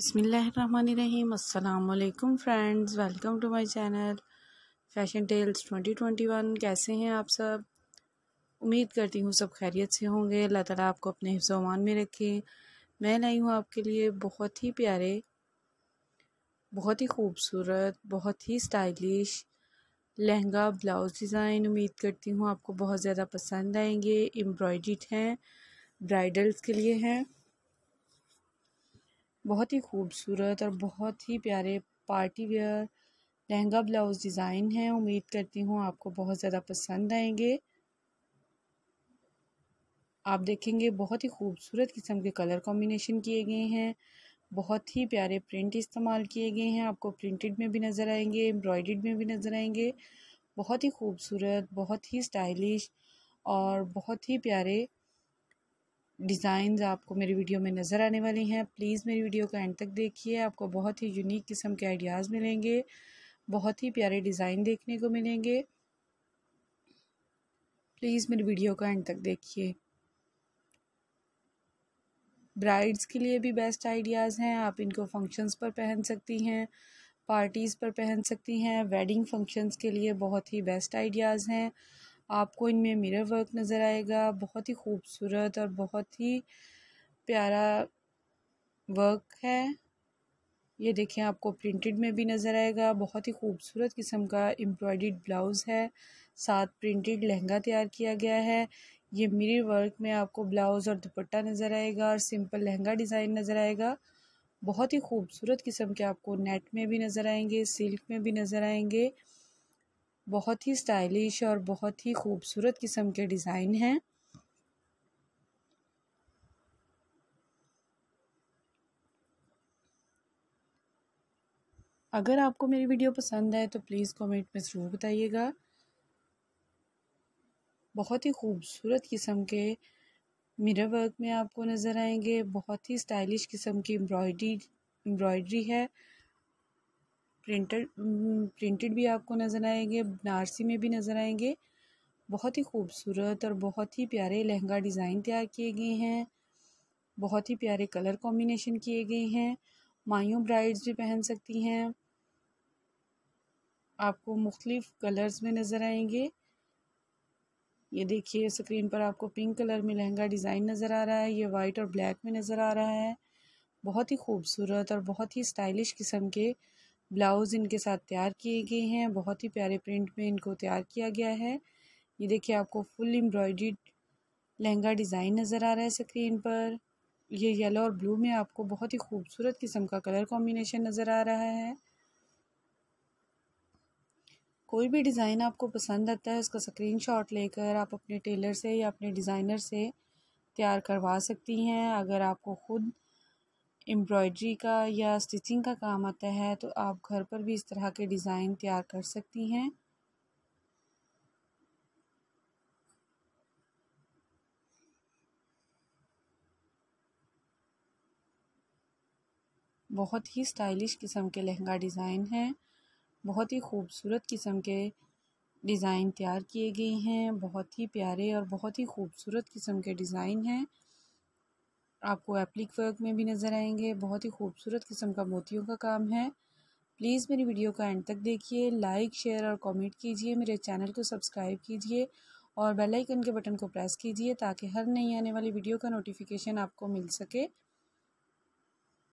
बसमीम् friends welcome to my channel fashion tales 2021 कैसे हैं आप सब उम्मीद करती हूँ सब खैरियत से होंगे अल्लाह ताला आपको अपने हिफ्जमान में रखे मैं लाई हूँ आपके लिए बहुत ही प्यारे बहुत ही खूबसूरत बहुत ही स्टाइलिश लहंगा ब्लाउज़ डिज़ाइन उम्मीद करती हूँ आपको बहुत ज़्यादा पसंद आएंगे एम्ब्रॉयड हैं ब्राइडल्स के लिए हैं बहुत ही खूबसूरत और बहुत ही प्यारे party wear lehenga blouse design है उम्मीद करती हूँ आपको बहुत ज़्यादा पसंद आएंगे आप देखेंगे बहुत ही खूबसूरत किस्म के कलर कॉम्बिनेशन किए गए हैं बहुत ही प्यारे प्रिंट इस्तेमाल किए गए हैं आपको प्रिंटेड में भी नज़र आएंगे एम्ब्रॉयड में भी नज़र आएंगे बहुत ही खूबसूरत बहुत ही स्टाइलिश और बहुत ही प्यारे डिज़ाइन आपको मेरी वीडियो में नज़र आने वाली हैं प्लीज़ मेरी वीडियो को एंड तक देखिए आपको बहुत ही यूनिक किस्म के आइडियाज़ मिलेंगे बहुत ही प्यारे डिज़ाइन देखने को मिलेंगे प्लीज़ मेरी वीडियो को एंड तक देखिए ब्राइड्स के लिए भी बेस्ट आइडियाज़ हैं आप इनको फंक्शंस पर पहन सकती हैं पार्टीज़ पर पहन सकती हैं वेडिंग फंक्शंस के लिए बहुत ही बेस्ट आइडियाज़ हैं आपको इनमें मिरर वर्क नज़र आएगा बहुत ही खूबसूरत और बहुत ही प्यारा वर्क है ये देखें आपको प्रिंटेड में भी नज़र आएगा बहुत ही खूबसूरत किस्म का एम्ब्रॉयड ब्लाउज़ है साथ प्रिंटेड लहंगा तैयार किया गया है ये मिरर वर्क में आपको ब्लाउज़ और दुपट्टा नज़र आएगा और सिंपल लहंगा डिज़ाइन नज़र आएगा बहुत ही खूबसूरत किस्म के आपको नेट में भी नज़र आएंगे सिल्क में भी नज़र आएंगे बहुत ही स्टाइलिश और बहुत ही खूबसूरत किस्म के डिज़ाइन हैं अगर आपको मेरी वीडियो पसंद आए तो प्लीज़ कमेंट में ज़रूर बताइएगा बहुत ही खूबसूरत किस्म के मिरर वर्क में आपको नज़र आएंगे बहुत ही स्टाइलिश किस्म की एम्ब्रॉयडरी एम्ब्रॉयडरी है प्रिंटेड प्रिंटेड भी आपको नज़र आएंगे बनारसी में भी नज़र आएंगे बहुत ही खूबसूरत और बहुत ही प्यारे लहंगा डिज़ाइन तैयार किए गए हैं बहुत ही प्यारे कलर कॉम्बिनेशन किए गए हैं मायूं ब्राइड्स भी पहन सकती हैं आपको मुख्तलिफ कलर्स में नज़र आएंगे ये देखिए स्क्रीन पर आपको पिंक कलर में लहंगा डिज़ाइन नज़र आ रहा है ये वाइट और ब्लैक में नज़र आ रहा है बहुत ही खूबसूरत और बहुत ही स्टाइलिश किस्म के ब्लाउज़ इनके साथ तैयार किए गए हैं बहुत ही प्यारे प्रिंट में इनको तैयार किया गया है ये देखिए आपको फुल एम्ब्रॉयड लहंगा डिज़ाइन नज़र आ रहा है स्क्रीन पर ये येलो और ब्लू में आपको बहुत ही खूबसूरत किस्म का कलर कॉम्बिनेशन नज़र आ रहा है कोई भी डिज़ाइन आपको पसंद आता है उसका स्क्रीन लेकर आप अपने टेलर से या अपने डिज़ाइनर से तैयार करवा सकती हैं अगर आपको ख़ुद एम्ब्रॉयडरी का या स्टिचिंग का काम आता है तो आप घर पर भी इस तरह के डिज़ाइन तैयार कर सकती हैं बहुत ही स्टाइलिश किस्म के लहंगा डिज़ाइन हैं बहुत ही खूबसूरत किस्म के डिज़ाइन तैयार किए गए हैं बहुत ही प्यारे और बहुत ही खूबसूरत किस्म के डिज़ाइन हैं आपको एप्लिक वर्क में भी नज़र आएंगे बहुत ही खूबसूरत किस्म का मोतियों का काम है प्लीज़ मेरी वीडियो का एंड तक देखिए लाइक शेयर और कमेंट कीजिए मेरे चैनल को सब्सक्राइब कीजिए और बेल आइकन के बटन को प्रेस कीजिए ताकि हर नई आने वाली वीडियो का नोटिफिकेशन आपको मिल सके